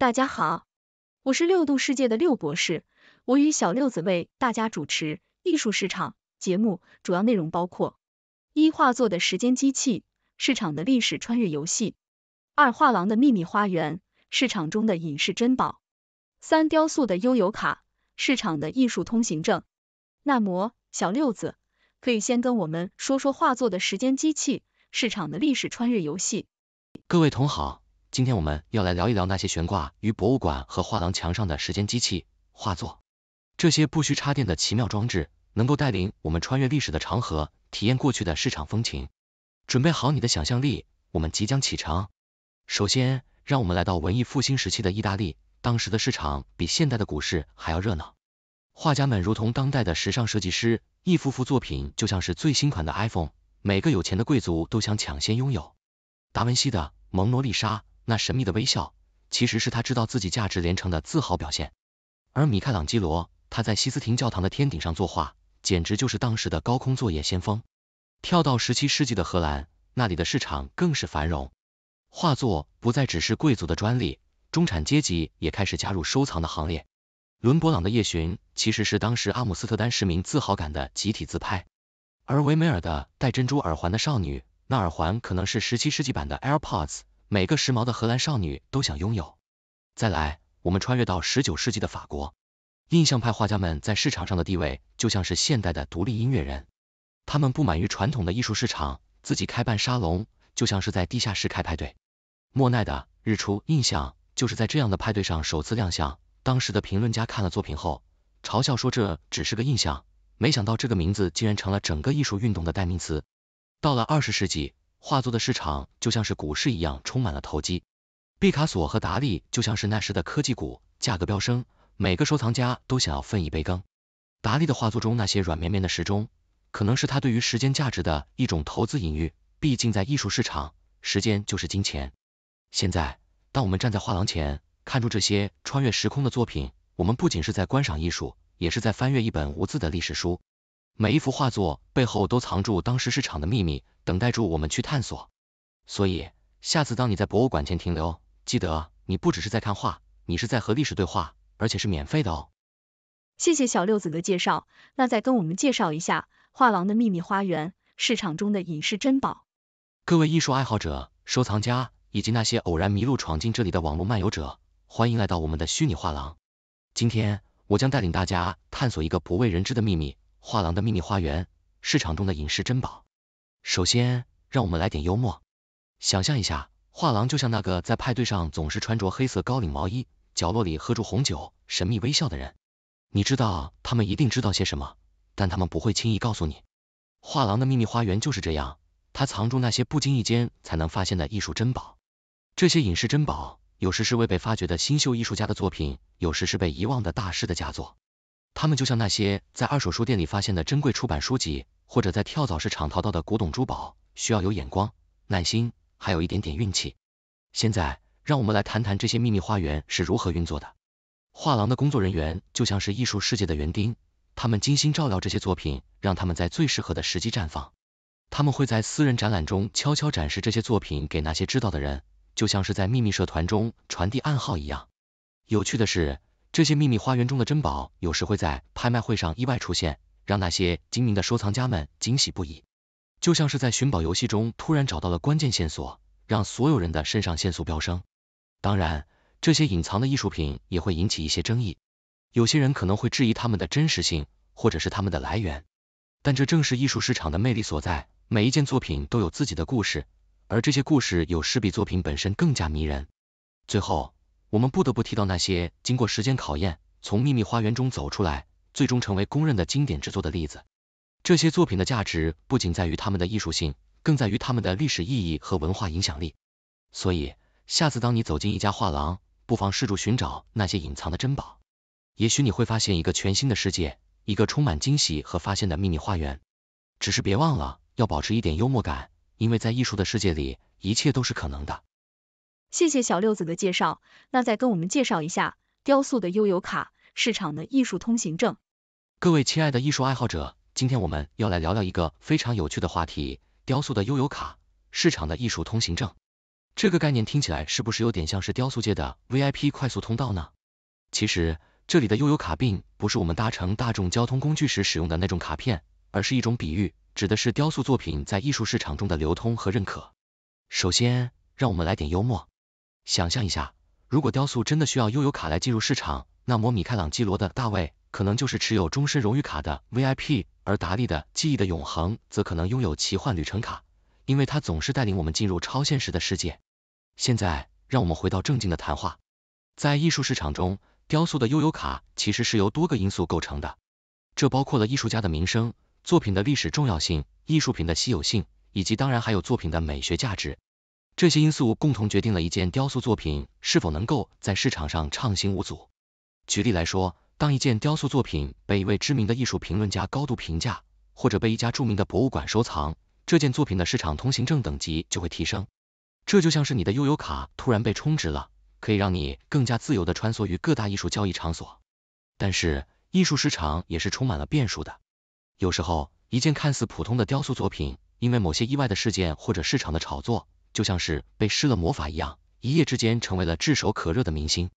大家好，我是六度世界的六博士，我与小六子为大家主持艺术市场节目，主要内容包括：一、画作的时间机器，市场的历史穿越游戏；二、画廊的秘密花园，市场中的隐世珍宝；三、雕塑的悠游卡，市场的艺术通行证。那么，小六子可以先跟我们说说画作的时间机器，市场的历史穿越游戏。各位同好，今天我们要来聊一聊那些悬挂于博物馆和画廊墙上的时间机器画作，这些不需插电的奇妙装置，能够带领我们穿越历史的长河，体验过去的市场风情。准备好你的想象力，我们即将启程。首先，让我们来到文艺复兴时期的意大利，当时的市场比现代的股市还要热闹。画家们如同当代的时尚设计师，一幅幅作品就像是最新款的 iPhone，每个有钱的贵族都想抢先拥有。达文西的蒙罗丽莎。那神秘的微笑，其实是他知道自己价值连城的自豪表现。而米开朗基罗，他在西斯廷教堂的天顶上作画，简直就是当时的高空作业先锋。跳到十七世纪的荷兰，那里的市场更是繁荣，画作不再只是贵族的专利，中产阶级也开始加入收藏的行列。伦勃朗的夜巡，其实是当时阿姆斯特丹市民自豪感的集体自拍。而维梅尔的戴珍珠耳环的少女，那耳环可能是十七世纪版的 AirPods。每个时髦的荷兰少女都想拥有。再来，我们穿越到十九世纪的法国，印象派画家们在市场上的地位就像是现代的独立音乐人，他们不满于传统的艺术市场，自己开办沙龙，就像是在地下室开派对。莫奈的《日出印象》就是在这样的派对上首次亮相。当时的评论家看了作品后，嘲笑说这只是个印象，没想到这个名字竟然成了整个艺术运动的代名词。到了二十世纪。画作的市场就像是股市一样，充满了投机。毕卡索和达利就像是那时的科技股，价格飙升，每个收藏家都想要分一杯羹。达利的画作中那些软绵绵的时钟，可能是他对于时间价值的一种投资隐喻。毕竟在艺术市场，时间就是金钱。现在，当我们站在画廊前，看出这些穿越时空的作品，我们不仅是在观赏艺术，也是在翻阅一本无字的历史书。每一幅画作背后都藏住当时市场的秘密，等待住我们去探索。所以，下次当你在博物馆前停留，记得你不只是在看画，你是在和历史对话，而且是免费的哦。谢谢小六子的介绍，那再跟我们介绍一下画廊的秘密花园，市场中的隐世珍宝。各位艺术爱好者、收藏家以及那些偶然迷路闯进这里的网络漫游者，欢迎来到我们的虚拟画廊。今天，我将带领大家探索一个不为人知的秘密。画廊的秘密花园，市场中的隐世珍宝。首先，让我们来点幽默。想象一下，画廊就像那个在派对上总是穿着黑色高领毛衣，角落里喝着红酒，神秘微笑的人。你知道，他们一定知道些什么，但他们不会轻易告诉你。画廊的秘密花园就是这样，它藏住那些不经意间才能发现的艺术珍宝。这些隐世珍宝，有时是未被发掘的新秀艺术家的作品，有时是被遗忘的大师的佳作。他们就像那些在二手书店里发现的珍贵出版书籍，或者在跳蚤市场淘到的古董珠宝，需要有眼光、耐心，还有一点点运气。现在，让我们来谈谈这些秘密花园是如何运作的。画廊的工作人员就像是艺术世界的园丁，他们精心照料这些作品，让他们在最适合的时机绽放。他们会在私人展览中悄悄展示这些作品给那些知道的人，就像是在秘密社团中传递暗号一样。有趣的是，这些秘密花园中的珍宝，有时会在拍卖会上意外出现，让那些精明的收藏家们惊喜不已，就像是在寻宝游戏中突然找到了关键线索，让所有人的肾上腺素飙升。当然，这些隐藏的艺术品也会引起一些争议，有些人可能会质疑它们的真实性，或者是它们的来源。但这正是艺术市场的魅力所在，每一件作品都有自己的故事，而这些故事有时比作品本身更加迷人。最后。我们不得不提到那些经过时间考验，从秘密花园中走出来，最终成为公认的经典之作的例子。这些作品的价值不仅在于它们的艺术性，更在于它们的历史意义和文化影响力。所以，下次当你走进一家画廊，不妨试着寻找那些隐藏的珍宝，也许你会发现一个全新的世界，一个充满惊喜和发现的秘密花园。只是别忘了要保持一点幽默感，因为在艺术的世界里，一切都是可能的。谢谢小六子的介绍，那再跟我们介绍一下雕塑的悠游卡，市场的艺术通行证。各位亲爱的艺术爱好者，今天我们要来聊聊一个非常有趣的话题——雕塑的悠游卡，市场的艺术通行证。这个概念听起来是不是有点像是雕塑界的 VIP 快速通道呢？其实这里的悠游卡并不是我们搭乘大众交通工具时使用的那种卡片，而是一种比喻，指的是雕塑作品在艺术市场中的流通和认可。首先，让我们来点幽默。想象一下，如果雕塑真的需要悠游卡来进入市场，那么米开朗基罗的《大卫》可能就是持有终身荣誉卡的 VIP，而达利的《记忆的永恒》则可能拥有奇幻旅程卡，因为它总是带领我们进入超现实的世界。现在，让我们回到正经的谈话。在艺术市场中，雕塑的悠游卡其实是由多个因素构成的，这包括了艺术家的名声、作品的历史重要性、艺术品的稀有性，以及当然还有作品的美学价值。这些因素共同决定了一件雕塑作品是否能够在市场上畅行无阻。举例来说，当一件雕塑作品被一位知名的艺术评论家高度评价，或者被一家著名的博物馆收藏，这件作品的市场通行证等级就会提升。这就像是你的悠游卡突然被充值了，可以让你更加自由的穿梭于各大艺术交易场所。但是，艺术市场也是充满了变数的。有时候，一件看似普通的雕塑作品，因为某些意外的事件或者市场的炒作，就像是被施了魔法一样，一夜之间成为了炙手可热的明星。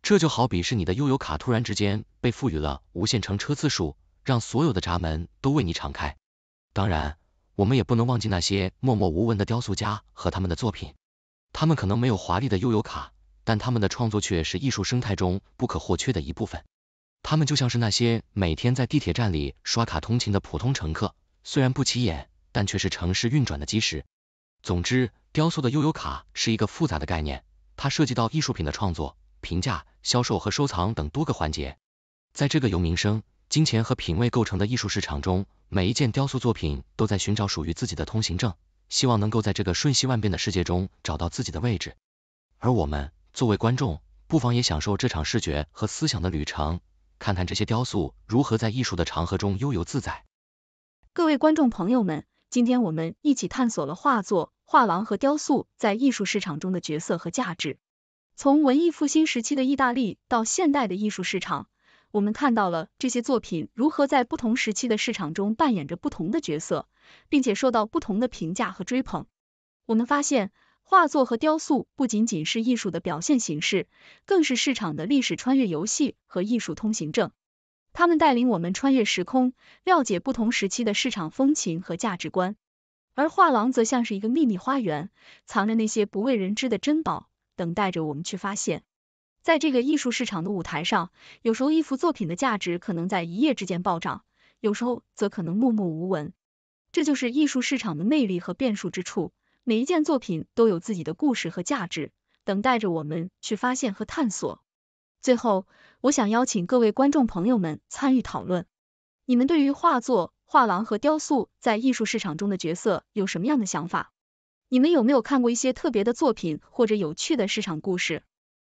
这就好比是你的悠游卡突然之间被赋予了无限乘车次数，让所有的闸门都为你敞开。当然，我们也不能忘记那些默默无闻的雕塑家和他们的作品。他们可能没有华丽的悠游卡，但他们的创作却是艺术生态中不可或缺的一部分。他们就像是那些每天在地铁站里刷卡通勤的普通乘客，虽然不起眼，但却是城市运转的基石。总之，雕塑的悠游卡是一个复杂的概念，它涉及到艺术品的创作、评价、销售和收藏等多个环节。在这个由名声、金钱和品味构成的艺术市场中，每一件雕塑作品都在寻找属于自己的通行证，希望能够在这个瞬息万变的世界中找到自己的位置。而我们作为观众，不妨也享受这场视觉和思想的旅程，看看这些雕塑如何在艺术的长河中悠游自在。各位观众朋友们。今天我们一起探索了画作、画廊和雕塑在艺术市场中的角色和价值。从文艺复兴时期的意大利到现代的艺术市场，我们看到了这些作品如何在不同时期的市场中扮演着不同的角色，并且受到不同的评价和追捧。我们发现，画作和雕塑不仅仅是艺术的表现形式，更是市场的历史穿越游戏和艺术通行证。他们带领我们穿越时空，了解不同时期的市场风情和价值观，而画廊则像是一个秘密花园，藏着那些不为人知的珍宝，等待着我们去发现。在这个艺术市场的舞台上，有时候一幅作品的价值可能在一夜之间暴涨，有时候则可能默默无闻。这就是艺术市场的魅力和变数之处，每一件作品都有自己的故事和价值，等待着我们去发现和探索。最后，我想邀请各位观众朋友们参与讨论，你们对于画作、画廊和雕塑在艺术市场中的角色有什么样的想法？你们有没有看过一些特别的作品或者有趣的市场故事？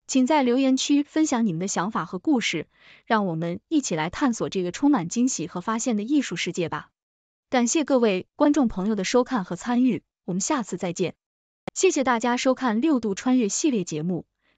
请在留言区分享你们的想法和故事，让我们一起来探索这个充满惊喜和发现的艺术世界吧！感谢各位观众朋友的收看和参与，我们下次再见。谢谢大家收看《六度穿越》系列节目。